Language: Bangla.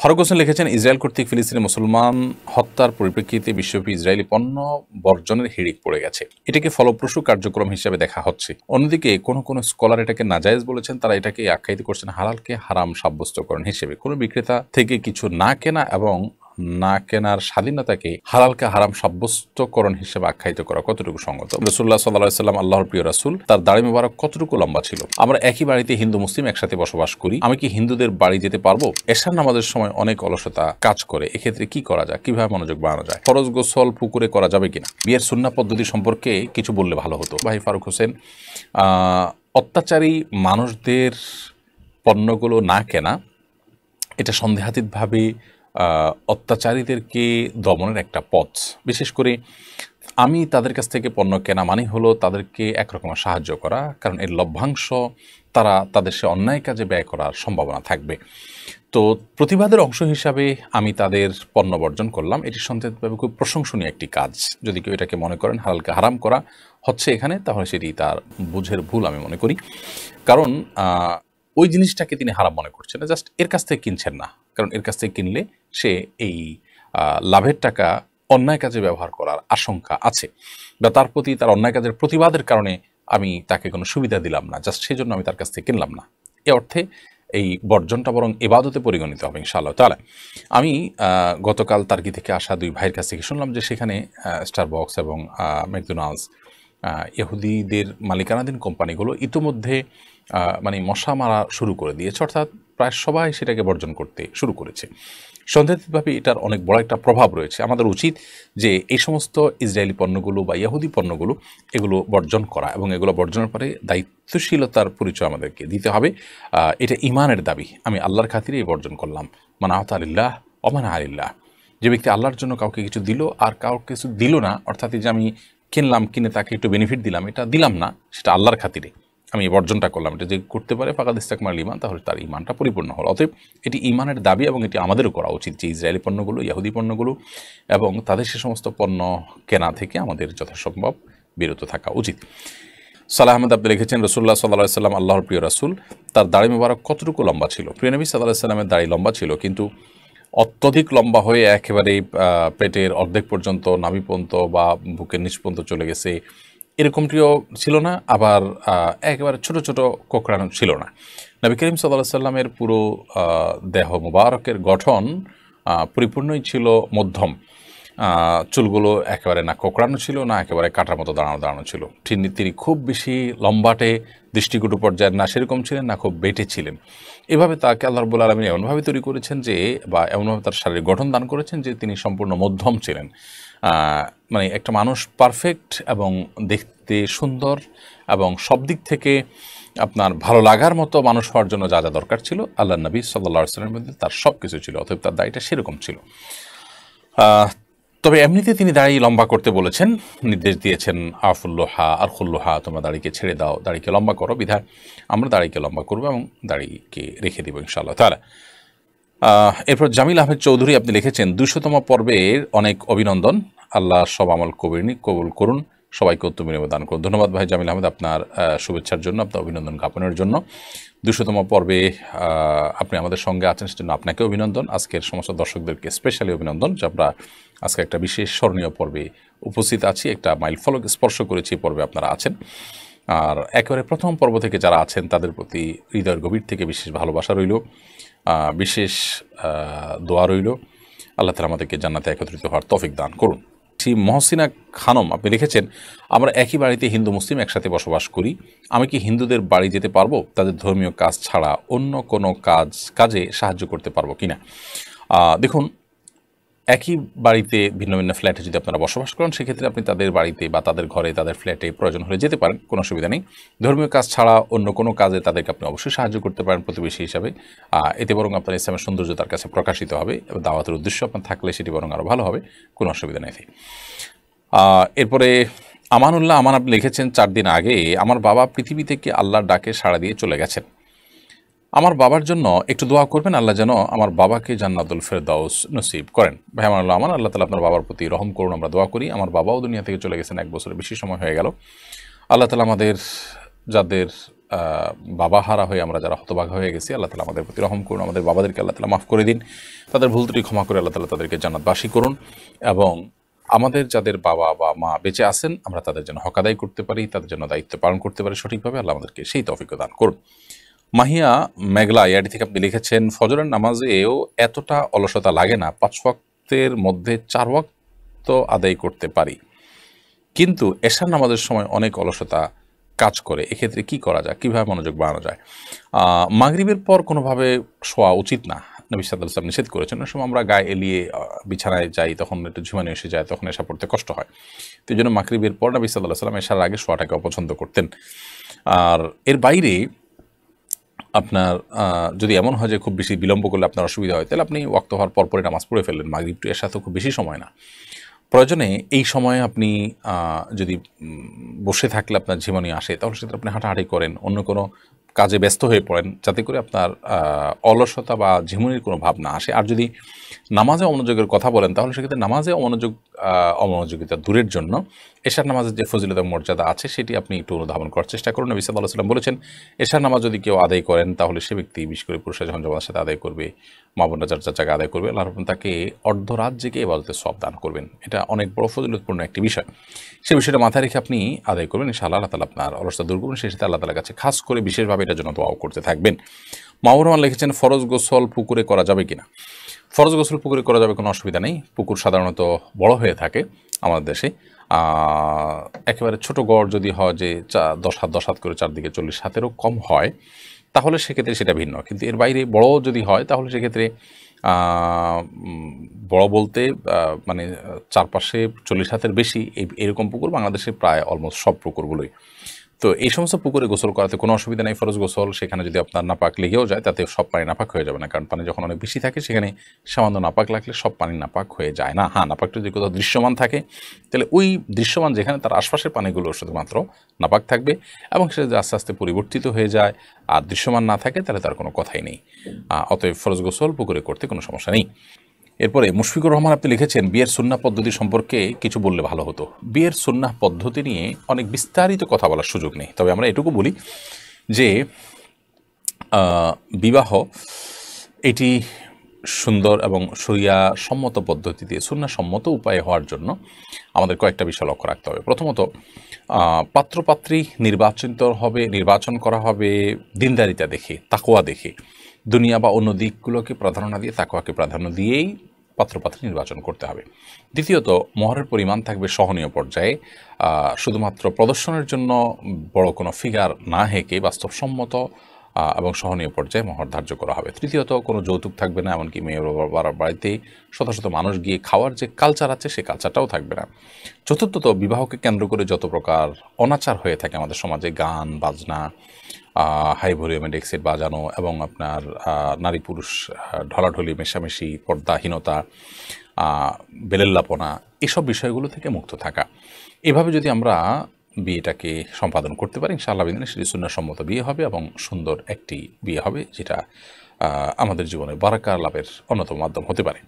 ফারুক হোসেন লিখেছেন ইসরায়েল কর্তৃক ফিলিস্তিনি মুসলমান হত্যার পরিপ্রেক্ষিতে বিশ্বব্যাপী ইসরায়েলি পণ্য বর্জনের হিড়িক পড়ে গেছে এটাকে ফলপ্রসূ কার্যক্রম হিসেবে দেখা হচ্ছে অন্যদিকে কোন কোন স্কলার এটাকে নাজায়জ বলেছেন তারা এটাকে আখ্যায়িত করছেন হালালকে হারাম সাব্যস্তকরণ হিসেবে কোনো বিক্রেতা থেকে কিছু না কেনা এবং না কেনার স্বাধীনতাকে হালালকে হারাম সাব্যস্তকরণ হিসেবে আখ্যায়িত করা কতটুকু সঙ্গত রসুল্লাহ সাল্লাহ সাল্লাম আল্লাহর প্রিয় রাসুল তার দাড়ি মোবারক কতটুকু লম্বা ছিল আমরা একই বাড়িতে হিন্দু মুসলিম একসাথে বসবাস করি আমি কি হিন্দুদের বাড়ি যেতে পারবো এশান আমাদের সময় অনেক অলসতা কাজ করে এক্ষেত্রে কি করা যায় কিভাবে মনোযোগ বাড়ানো যায় ফরজ গোসল পুকুরে করা যাবে কিনা বিয়ের সুন্না পদ্ধতি সম্পর্কে কিছু বললে ভালো হতো ভাই ফারুক হোসেন অত্যাচারী মানুষদের পণ্যগুলো না কেনা এটা সন্দেহাতীতভাবে অত্যাচারীদেরকে দমনের একটা পথ বিশেষ করে আমি তাদের কাছ থেকে পণ্য কেনা মানে হলো তাদেরকে একরকম সাহায্য করা কারণ এর লভ্যাংশ তারা তাদের সে অন্যায় কাজে ব্যয় করার সম্ভাবনা থাকবে তো প্রতিবাদের অংশ হিসাবে আমি তাদের পণ্য বর্জন করলাম এটি সন্দেহভাবে খুব প্রশংসনীয় একটি কাজ যদি কেউ এটাকে মনে করেন হালকে হারাম করা হচ্ছে এখানে তাহলে সেটি তার বুঝের ভুল আমি মনে করি কারণ ওই জিনিসটাকে তিনি হারাম মনে করছেন না জাস্ট এর কাছ থেকে কিনছেন না কারণ এর কাছ থেকে কিনলে সে এই লাভের টাকা অন্যায় কাজে ব্যবহার করার আশঙ্কা আছে বা তার প্রতি তার অন্যায় কাজের প্রতিবাদের কারণে আমি তাকে কোনো সুবিধা দিলাম না জাস্ট সেই জন্য আমি তার কাছ থেকে কিনলাম না এ অর্থে এই বর্জনটা বরং এবাদতে পরিগণিত হবে ইনশাআল্লাহ তাহলে আমি গতকাল তার্কি থেকে আসা দুই ভাইয়ের কাছ থেকে শুনলাম যে সেখানে স্টারবক্স এবং ম্যাকডোনাল্ডস ইহুদিদের মালিকানাধীন কোম্পানিগুলো ইতোমধ্যে মানে মশা মারা শুরু করে দিয়েছে অর্থাৎ প্রায় সবাই সেটাকে বর্জন করতে শুরু করেছে সন্দেহভাবে এটার অনেক বড় একটা প্রভাব রয়েছে আমাদের উচিত যে এই সমস্ত ইসরায়েলি পণ্যগুলো বা ইয়াহুদি পণ্যগুলো এগুলো বর্জন করা এবং এগুলো বর্জনের পরে দায়িত্বশীলতার পরিচয় আমাদেরকে দিতে হবে এটা ইমানের দাবি আমি আল্লাহর খাতিরে এই বর্জন করলাম মানে আহত আলিল্লাহ অমান আলিল্লাহ যে ব্যক্তি আল্লাহর জন্য কাউকে কিছু দিল আর কাউকে কিছু দিল না অর্থাৎ যে আমি কিনলাম কিনে তাকে একটু বেনিফিট দিলাম এটা দিলাম না সেটা আল্লাহর খাতিরে আমি বর্জনটা করলাম এটা যে করতে পারে ফাঁকা ইস্তাকমার ইমান তাহলে তার ইমানটা পরিপূর্ণ হল অতএব এটি ইমানের দাবি এবং এটি আমাদেরও করা উচিত যে ইসরায়েলি পণ্যগুলো ইয়াহুদি পণ্যগুলো এবং তাদের সে সমস্ত পণ্য কেনা থেকে আমাদের যথাসম্ভব বিরত থাকা উচিত সালাহ আহমেদ আব্দ লিখেছেন রসুল্লাহ সাল্লাহ সাল্লাম আল্লাহর প্রিয় রাসুল তার দাড়ি মেবার কতটুকু লম্বা ছিল প্রিয় নবী সাল্লাহ সাল্লামের দাড়ি লম্বা ছিল কিন্তু অত্যধিক লম্বা হয়ে একেবারে পেটের অর্ধেক পর্যন্ত নাভি পর্যন্ত বা বুকের নিষ্পন্ত চলে গেছে এরকমটিও ছিল না আবার একেবারে ছোট ছোট কোকড়ানো ছিল না নবী করিম সাল্লাহ সাল্লামের পুরো দেহ মুবারকের গঠন পরিপূর্ণই ছিল মধ্যম চুলগুলো একেবারে না কোকড়ানো ছিল না একেবারে কাটার মতো দাঁড়ানো দাঁড়ানো ছিল তিনি তিনি খুব বেশি লম্বাটে দৃষ্টিকটু পর্যায়ের না সেরকম ছিলেন না খুব বেটে ছিলেন এভাবে তাকে আল্লাহ রবুল্লা আলমী এমনভাবে তৈরি করেছেন যে বা এমনভাবে তার শারীরিক গঠন দান করেছেন যে তিনি সম্পূর্ণ মধ্যম ছিলেন মানে একটা মানুষ পারফেক্ট এবং দেখতে সুন্দর এবং সব দিক থেকে আপনার ভালো লাগার মতো মানুষ হওয়ার জন্য যা যা দরকার ছিল আল্লাহ নবী সাল্লা সাল্লামের মধ্যে তার সব কিছু ছিল অথবা তার দায়টা সেরকম ছিল তবে এমনিতে তিনি দাড়ি লম্বা করতে বলেছেন নির্দেশ দিয়েছেন আফুল্লোহা আরখুল্লোহা তোমরা দাড়িকে ছেড়ে দাও দাড়িকে লম্বা করো বিধায় আমরা দাড়িকে লম্বা করবো এবং দাড়িকে রেখে দেবো ইনশাআল্লাহ তারা এরপর জামিল আহমেদ চৌধুরী আপনি লিখেছেন দুশোতম পর্বের অনেক অভিনন্দন আল্লাহ সব আমল কবিনী কবুল করুন সবাইকে উত্তম বিনিময় দান করুন ধন্যবাদ ভাই জামিল আহমেদ আপনার শুভেচ্ছার জন্য আপনার অভিনন্দন জ্ঞাপনের জন্য দুশোতম পর্বে আপনি আমাদের সঙ্গে আছেন সেজন্য আপনাকে অভিনন্দন আজকের সমস্ত দর্শকদেরকে স্পেশালি অভিনন্দন যে আমরা আজকে একটা বিশেষ স্মরণীয় পর্বে উপস্থিত আছি একটা মাইল ফলক স্পর্শ করেছি পর্বে আপনারা আছেন আর একেবারে প্রথম পর্ব থেকে যারা আছেন তাদের প্রতি হৃদয়ের গভীর থেকে বিশেষ ভালোবাসা রইল বিশেষ দোয়া রইল আল্লাহ তালা আমাদেরকে জান্নাতে একত্রিত হওয়ার তফিক দান করুন লিখছি মহসিনা খানম আপনি লিখেছেন আমরা একই বাড়িতে হিন্দু মুসলিম একসাথে বসবাস করি আমি কি হিন্দুদের বাড়ি যেতে পারবো তাদের ধর্মীয় কাজ ছাড়া অন্য কোনো কাজ কাজে সাহায্য করতে পারবো কিনা দেখুন একই বাড়িতে ভিন্ন ভিন্ন ফ্ল্যাটে যদি আপনারা বসবাস করেন সেক্ষেত্রে আপনি তাদের বাড়িতে বা তাদের ঘরে তাদের ফ্ল্যাটে প্রয়োজন হলে যেতে পারেন কোনো অসুবিধা নেই ধর্মীয় কাজ ছাড়া অন্য কোনো কাজে তাদেরকে আপনি অবশ্যই সাহায্য করতে পারেন প্রতিবেশী হিসাবে এতে বরং আপনার ইসলামের সৌন্দর্য তার কাছে প্রকাশিত হবে এবং দাওয়াতের উদ্দেশ্য আপনার থাকলে সেটি বরং আরও ভালো হবে কোনো অসুবিধা নেই এরপরে আমানুল্লাহ আমান আপনি লিখেছেন চার দিন আগে আমার বাবা পৃথিবী থেকে আল্লাহর ডাকে সাড়া দিয়ে চলে গেছেন আমার বাবার জন্য একটু দোয়া করবেন আল্লাহ যেন আমার বাবাকে জান্নাতুল ফেরদাউস নসিব করেন ভাই আমার আমার আল্লাহ তালা আপনার বাবার প্রতি রহম করুন আমরা দোয়া করি আমার বাবাও দুনিয়া থেকে চলে গেছেন এক বছরের বেশি সময় হয়ে গেল আল্লাহ তালা আমাদের যাদের বাবা হারা হয়ে আমরা যারা হতবাগা হয়ে গেছি আল্লাহ তালা আমাদের প্রতি রহম করুন আমাদের বাবাদেরকে আল্লাহ তালা মাফ করে দিন তাদের ভুল ত্রুটি ক্ষমা করে আল্লাহ তালা তাদেরকে জান্নাতবাসী করুন এবং আমাদের যাদের বাবা বা মা বেঁচে আছেন আমরা তাদের যেন হকাদাই করতে পারি তাদের জন্য দায়িত্ব পালন করতে পারি সঠিকভাবে আল্লাহ আমাদেরকে সেই তফিক দান করুন মাহিয়া মেঘলা ইয়াডি থেকে আপনি লিখেছেন ফজরের নামাজেও এতটা অলসতা লাগে না পাঁচ ওয়াক্তের মধ্যে চার ওয়াক্ত আদায় করতে পারি কিন্তু এশার নামাজের সময় অনেক অলসতা কাজ করে এক্ষেত্রে কি করা যায় কীভাবে মনোযোগ বাড়ানো যায় মাগরিবের পর কোনোভাবে শোয়া উচিত না নবী সাদ নিষেধ করেছেন ওই সময় আমরা গায়ে এলিয়ে বিছানায় যাই তখন একটু ঝুমানি এসে যায় তখন এসা পড়তে কষ্ট হয় তো এই জন্য মাগরীবের পর নবী সাদ সাল্লাম এসার আগে শোয়াটাকে অপছন্দ করতেন আর এর বাইরে আপনার যদি এমন হয় যে খুব বেশি বিলম্ব করলে আপনার অসুবিধা হয় তাহলে আপনি ওয়াক্ত হওয়ার পরপরই নামাজ পড়ে ফেললেন মাগরীব টু এসা সাথে খুব বেশি সময় না প্রয়োজনে এই সময়ে আপনি যদি বসে থাকলে আপনার জীবনে আসে তাহলে সেটা আপনি হাঁটাহাঁটি করেন অন্য কোনো কাজে ব্যস্ত হয়ে পড়েন যাতে করে আপনার অলসতা বা ঝিমুনির কোনো ভাব না আসে আর যদি নামাজে অমনোযোগের কথা বলেন তাহলে সেক্ষেত্রে নামাজে অমনোযোগ অমনোযোগিতা দূরের জন্য এশার নামাজের যে ফজিলত মর্যাদা আছে সেটি আপনি একটু অনুধাবন করার চেষ্টা করুন নবী সাল্লাহ সাল্লাম বলেছেন এশার নামাজ যদি কেউ আদায় করেন তাহলে সে ব্যক্তি বিশেষ করে পুরুষের যখন জমানের সাথে আদায় করবে মা চার চাচাকে জায়গায় আদায় করবে আল্লাহ রহমান তাকে অর্ধরাত জেগে এবাদতে সব দান করবেন এটা অনেক বড় ফজিলতপূর্ণ একটি বিষয় সে বিষয়টা মাথায় রেখে আপনি আদায় করবেন ইনশাআল্লাহ আল্লাহ তালা আপনার অলসতা দূর করবেন সেই সাথে আল্লাহ তালার কাছে খাস করে বিশেষভাবে এটার জন্য দোয়াও করতে থাকবেন মামুর রহমান লিখেছেন ফরজ গোসল পুকুরে করা যাবে কিনা ফরজ গোসল পুকুরে করা যাবে কোনো অসুবিধা নেই পুকুর সাধারণত বড় হয়ে থাকে আমাদের দেশে একেবারে ছোট গড় যদি হয় যে চা দশ হাত দশ হাত করে চারদিকে চল্লিশ হাতেরও কম হয় তাহলে সেক্ষেত্রে সেটা ভিন্ন কিন্তু এর বাইরে বড় যদি হয় তাহলে সেক্ষেত্রে বড় বলতে মানে চারপাশে চল্লিশ হাতের বেশি এই এরকম পুকুর বাংলাদেশে প্রায় অলমোস্ট সব পুকুরগুলোই তো এই সমস্ত পুকুরে গোসল করাতে কোনো অসুবিধা নেই ফরজ গোসল সেখানে যদি আপনার নাপাক লেগেও যায় তাতে সব পানি নাপাক হয়ে যাবে না কারণ পানি যখন অনেক বেশি থাকে সেখানে সামান্য নাপাক লাগলে সব পানি নাপাক হয়ে যায় না হ্যাঁ নাপাকটা যদি কোথাও দৃশ্যমান থাকে তাহলে ওই দৃশ্যমান যেখানে তার আশপাশের পানিগুলো শুধুমাত্র নাপাক থাকবে এবং সেটা যদি আস্তে আস্তে পরিবর্তিত হয়ে যায় আর দৃশ্যমান না থাকে তাহলে তার কোনো কথাই নেই অতএব ফরজ গোসল পুকুরে করতে কোনো সমস্যা নেই এরপরে মুশফিকুর রহমান আপনি লিখেছেন বিয়ের সুন্না পদ্ধতি সম্পর্কে কিছু বললে ভালো হতো বিয়ের সুন্না পদ্ধতি নিয়ে অনেক বিস্তারিত কথা বলার সুযোগ নেই তবে আমরা এটুকু বলি যে বিবাহ এটি সুন্দর এবং সরিয়া সম্মত পদ্ধতিতে সুন্না সম্মত উপায়ে হওয়ার জন্য আমাদের কয়েকটা বিষয় লক্ষ্য রাখতে হবে প্রথমত পাত্রপাত্রী নির্বাচিত হবে নির্বাচন করা হবে দিনদারিতা দেখে তাকোয়া দেখে দুনিয়া বা অন্য দিকগুলোকে প্রাধান্য দিয়ে তাকওয়াকে প্রাধান্য দিয়েই পাত্রপাত্র নির্বাচন করতে হবে দ্বিতীয়ত মোহরের পরিমাণ থাকবে সহনীয় পর্যায়ে শুধুমাত্র প্রদর্শনের জন্য বড় কোনো ফিগার না হেঁকে বাস্তবসম্মত এবং সহনীয় পর্যায়ে মহর ধার্য করা হবে তৃতীয়ত কোনো যৌতুক থাকবে না এমনকি মেয়ের বাবার বাড়িতে শত শত মানুষ গিয়ে খাওয়ার যে কালচার আছে সে কালচারটাও থাকবে না চতুর্থত বিবাহকে কেন্দ্র করে যত প্রকার অনাচার হয়ে থাকে আমাদের সমাজে গান বাজনা ভলিউমে ডেক্সেট বাজানো এবং আপনার নারী পুরুষ ঢলাঢলি মেশামেশি পর্দাহীনতা বেলেল্লাপনা এসব বিষয়গুলো থেকে মুক্ত থাকা এভাবে যদি আমরা বিয়েটাকে সম্পাদন করতে পারি ইনশাআল্লাহ বিদিনে সেটি সুন্নাসম্মত বিয়ে হবে এবং সুন্দর একটি বিয়ে হবে যেটা আমাদের জীবনে বারাকা লাভের অন্যতম মাধ্যম হতে পারে